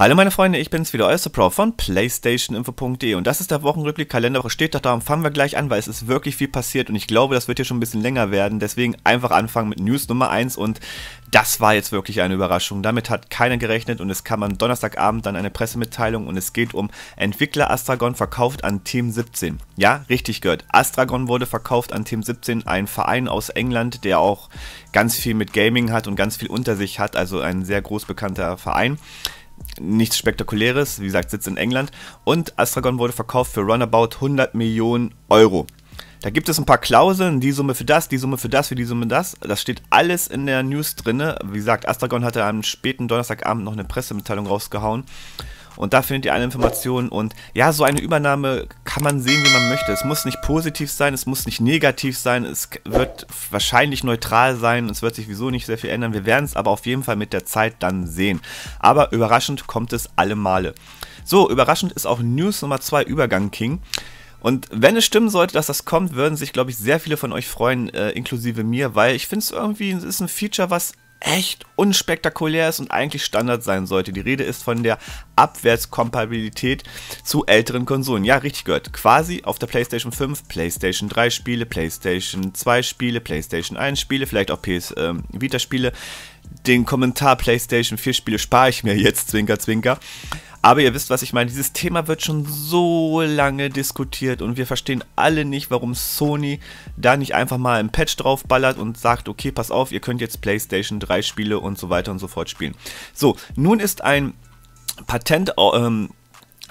Hallo meine Freunde, ich bin's wieder, euer Pro von PlayStationinfo.de und das ist der Wochenrückblick Kalenderwoche steht doch darum fangen wir gleich an, weil es ist wirklich viel passiert und ich glaube, das wird hier schon ein bisschen länger werden, deswegen einfach anfangen mit News Nummer 1 und das war jetzt wirklich eine Überraschung. Damit hat keiner gerechnet und es kam am Donnerstagabend dann eine Pressemitteilung und es geht um Entwickler Astragon verkauft an Team 17. Ja, richtig gehört. Astragon wurde verkauft an Team 17, ein Verein aus England, der auch ganz viel mit Gaming hat und ganz viel unter sich hat, also ein sehr groß bekannter Verein nichts Spektakuläres, wie gesagt, sitzt in England. Und Astragon wurde verkauft für roundabout 100 Millionen Euro. Da gibt es ein paar Klauseln, die Summe für das, die Summe für das, für die Summe das. Das steht alles in der News drinne. Wie gesagt, Astragon hatte am späten Donnerstagabend noch eine Pressemitteilung rausgehauen und da findet ihr alle Informationen und ja, so eine Übernahme kann man sehen, wie man möchte. Es muss nicht positiv sein, es muss nicht negativ sein, es wird wahrscheinlich neutral sein, es wird sich wieso nicht sehr viel ändern. Wir werden es aber auf jeden Fall mit der Zeit dann sehen. Aber überraschend kommt es alle Male. So, überraschend ist auch News Nummer 2 Übergang King. Und wenn es stimmen sollte, dass das kommt, würden sich, glaube ich, sehr viele von euch freuen, äh, inklusive mir, weil ich finde es irgendwie, es ist ein Feature, was echt unspektakulär ist und eigentlich Standard sein sollte. Die Rede ist von der Abwärtskompatibilität zu älteren Konsolen. Ja, richtig gehört. Quasi auf der PlayStation 5, PlayStation 3 Spiele, PlayStation 2 Spiele, PlayStation 1 Spiele, vielleicht auch PS ähm, Vita Spiele. Den Kommentar PlayStation 4 Spiele spare ich mir jetzt, Zwinker, Zwinker. Aber ihr wisst, was ich meine. Dieses Thema wird schon so lange diskutiert und wir verstehen alle nicht, warum Sony da nicht einfach mal ein Patch draufballert und sagt, okay, pass auf, ihr könnt jetzt PlayStation 3 Spiele und so weiter und so fort spielen. So, nun ist ein Patent ähm,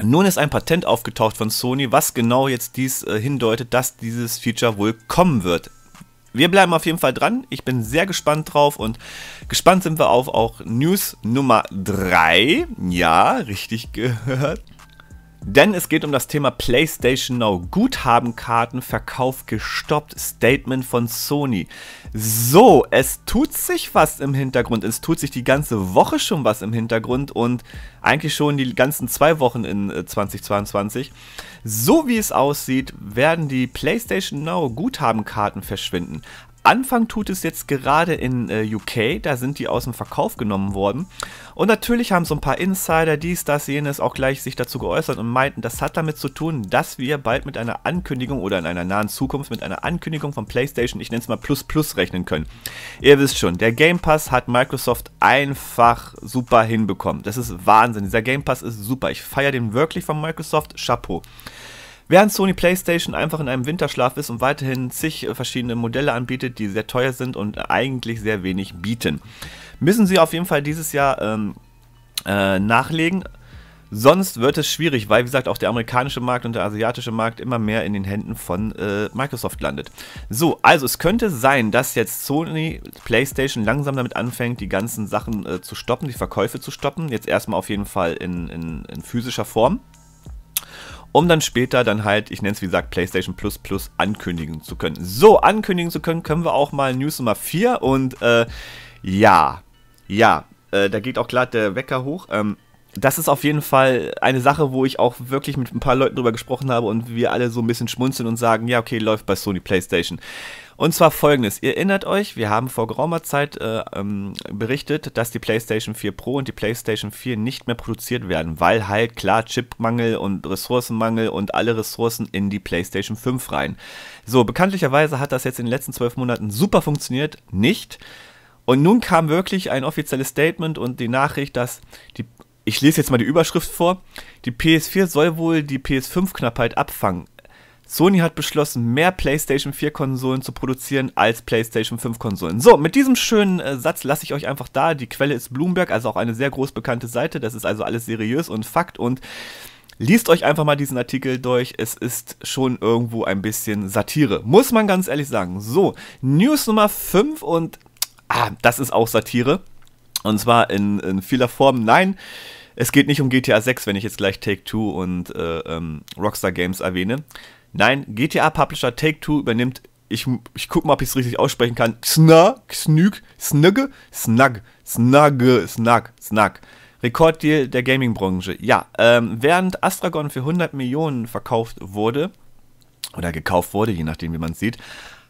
nun ist ein Patent aufgetaucht von Sony, was genau jetzt dies äh, hindeutet, dass dieses Feature wohl kommen wird wir bleiben auf jeden Fall dran. Ich bin sehr gespannt drauf und gespannt sind wir auf auch News Nummer 3. Ja, richtig gehört. Denn es geht um das Thema PlayStation Now. Guthabenkarten, Verkauf gestoppt, Statement von Sony. So, es tut sich was im Hintergrund. Es tut sich die ganze Woche schon was im Hintergrund und eigentlich schon die ganzen zwei Wochen in 2022. Äh, so wie es aussieht, werden die PlayStation Now Guthabenkarten verschwinden. Anfang tut es jetzt gerade in äh, UK, da sind die aus dem Verkauf genommen worden. Und natürlich haben so ein paar Insider dies, das, jenes auch gleich sich dazu geäußert und meinten, das hat damit zu tun, dass wir bald mit einer Ankündigung oder in einer nahen Zukunft mit einer Ankündigung von PlayStation, ich nenne es mal Plus Plus, rechnen können. Ihr wisst schon, der Game Pass hat Microsoft einfach super hinbekommen. Das ist Wahnsinn. Dieser Game Pass ist super. Ich feiere den wirklich von Microsoft. Chapeau. Während Sony PlayStation einfach in einem Winterschlaf ist und weiterhin zig äh, verschiedene Modelle anbietet, die sehr teuer sind und eigentlich sehr wenig bieten. Müssen sie auf jeden Fall dieses Jahr ähm, äh, nachlegen. Sonst wird es schwierig, weil wie gesagt auch der amerikanische Markt und der asiatische Markt immer mehr in den Händen von äh, Microsoft landet. So, also es könnte sein, dass jetzt Sony PlayStation langsam damit anfängt, die ganzen Sachen äh, zu stoppen, die Verkäufe zu stoppen. Jetzt erstmal auf jeden Fall in, in, in physischer Form um dann später dann halt, ich nenne es wie gesagt, PlayStation Plus Plus ankündigen zu können. So, ankündigen zu können, können wir auch mal News Nummer 4 und äh, ja, ja, äh, da geht auch klar der Wecker hoch. Ähm, das ist auf jeden Fall eine Sache, wo ich auch wirklich mit ein paar Leuten drüber gesprochen habe und wir alle so ein bisschen schmunzeln und sagen, ja, okay, läuft bei Sony PlayStation. Und zwar folgendes, ihr erinnert euch, wir haben vor geraumer Zeit äh, ähm, berichtet, dass die PlayStation 4 Pro und die PlayStation 4 nicht mehr produziert werden, weil halt klar Chipmangel und Ressourcenmangel und alle Ressourcen in die PlayStation 5 rein. So, bekanntlicherweise hat das jetzt in den letzten zwölf Monaten super funktioniert, nicht. Und nun kam wirklich ein offizielles Statement und die Nachricht, dass die ich lese jetzt mal die Überschrift vor. Die PS4 soll wohl die PS5-Knappheit abfangen. Sony hat beschlossen, mehr PlayStation 4-Konsolen zu produzieren als PlayStation 5-Konsolen. So, mit diesem schönen äh, Satz lasse ich euch einfach da. Die Quelle ist Bloomberg, also auch eine sehr groß bekannte Seite. Das ist also alles seriös und Fakt und liest euch einfach mal diesen Artikel durch. Es ist schon irgendwo ein bisschen Satire, muss man ganz ehrlich sagen. So, News Nummer 5 und ah, das ist auch Satire. Und zwar in, in vieler Form. Nein, äh, es geht nicht um GTA 6, wenn ich jetzt gleich Take-Two und äh, ähm, Rockstar Games erwähne. Nein, GTA-Publisher Take-Two übernimmt, ich, ich gucke mal, ob ich es richtig aussprechen kann, Sna, Snüg, Snugge, Snag, Snugge, Snag, Snag. Rekorddeal der Gaming-Branche. Ja, ähm, während Astragon für 100 Millionen verkauft wurde, oder gekauft wurde, je nachdem, wie man es sieht,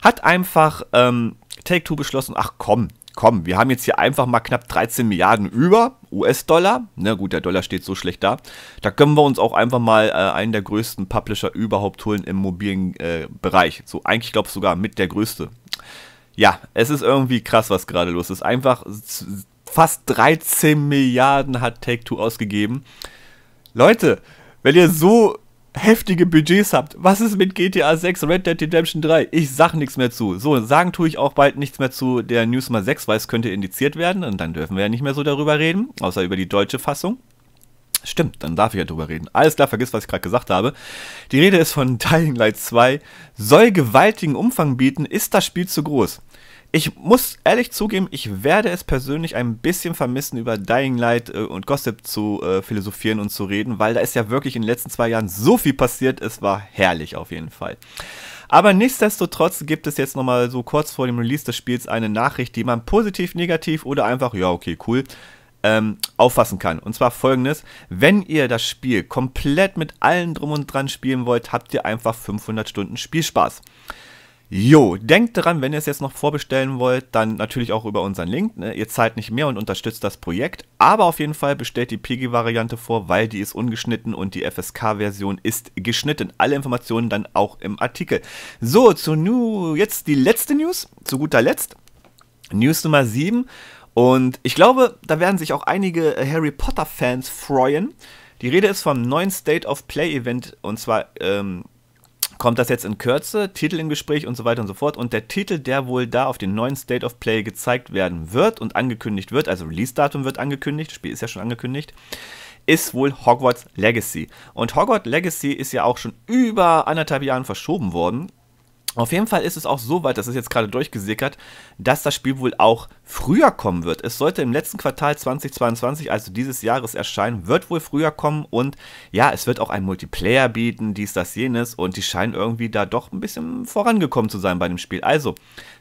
hat einfach ähm, Take-Two beschlossen, ach komm, komm, wir haben jetzt hier einfach mal knapp 13 Milliarden über, US-Dollar. Na gut, der Dollar steht so schlecht da. Da können wir uns auch einfach mal äh, einen der größten Publisher überhaupt holen im mobilen äh, Bereich. So, eigentlich glaube ich sogar mit der größte. Ja, es ist irgendwie krass, was gerade los ist. Einfach fast 13 Milliarden hat Take-Two ausgegeben. Leute, wenn ihr so heftige Budgets habt, was ist mit GTA 6, Red Dead Redemption 3? Ich sag nichts mehr zu. So, sagen tue ich auch bald nichts mehr zu der News 6, weil es könnte indiziert werden und dann dürfen wir ja nicht mehr so darüber reden, außer über die deutsche Fassung. Stimmt, dann darf ich ja drüber reden. Alles klar, vergiss, was ich gerade gesagt habe. Die Rede ist von Dying Light 2. Soll gewaltigen Umfang bieten, ist das Spiel zu groß? Ich muss ehrlich zugeben, ich werde es persönlich ein bisschen vermissen, über Dying Light äh, und Gossip zu äh, philosophieren und zu reden, weil da ist ja wirklich in den letzten zwei Jahren so viel passiert. Es war herrlich auf jeden Fall. Aber nichtsdestotrotz gibt es jetzt nochmal so kurz vor dem Release des Spiels eine Nachricht, die man positiv, negativ oder einfach, ja, okay, cool, ähm, auffassen kann. Und zwar folgendes: Wenn ihr das Spiel komplett mit allen Drum und Dran spielen wollt, habt ihr einfach 500 Stunden Spielspaß. Jo, denkt dran, wenn ihr es jetzt noch vorbestellen wollt, dann natürlich auch über unseren Link. Ne? Ihr zahlt nicht mehr und unterstützt das Projekt. Aber auf jeden Fall bestellt die PG-Variante vor, weil die ist ungeschnitten und die FSK-Version ist geschnitten. Alle Informationen dann auch im Artikel. So, zu nu jetzt die letzte News, zu guter Letzt. News Nummer 7. Und ich glaube, da werden sich auch einige Harry Potter-Fans freuen. Die Rede ist vom neuen State of Play-Event und zwar ähm, kommt das jetzt in Kürze, Titel im Gespräch und so weiter und so fort. Und der Titel, der wohl da auf den neuen State of Play gezeigt werden wird und angekündigt wird, also Release-Datum wird angekündigt, das Spiel ist ja schon angekündigt, ist wohl Hogwarts Legacy. Und Hogwarts Legacy ist ja auch schon über anderthalb Jahren verschoben worden. Auf jeden Fall ist es auch so weit, das ist jetzt gerade durchgesickert, dass das Spiel wohl auch früher kommen wird. Es sollte im letzten Quartal 2022, also dieses Jahres erscheinen, wird wohl früher kommen und ja, es wird auch ein Multiplayer bieten, dies, das, jenes und die scheinen irgendwie da doch ein bisschen vorangekommen zu sein bei dem Spiel. Also,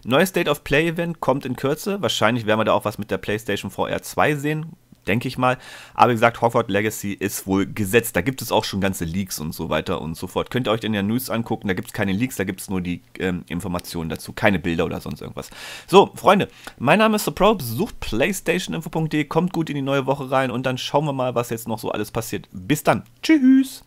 neues State of Play Event kommt in Kürze. Wahrscheinlich werden wir da auch was mit der PlayStation VR 2 sehen denke ich mal. Aber wie gesagt, Hogwarts Legacy ist wohl gesetzt. Da gibt es auch schon ganze Leaks und so weiter und so fort. Könnt ihr euch in der News angucken, da gibt es keine Leaks, da gibt es nur die ähm, Informationen dazu, keine Bilder oder sonst irgendwas. So, Freunde, mein Name ist The Probe, sucht PlayStationinfo.de, kommt gut in die neue Woche rein und dann schauen wir mal, was jetzt noch so alles passiert. Bis dann. Tschüss.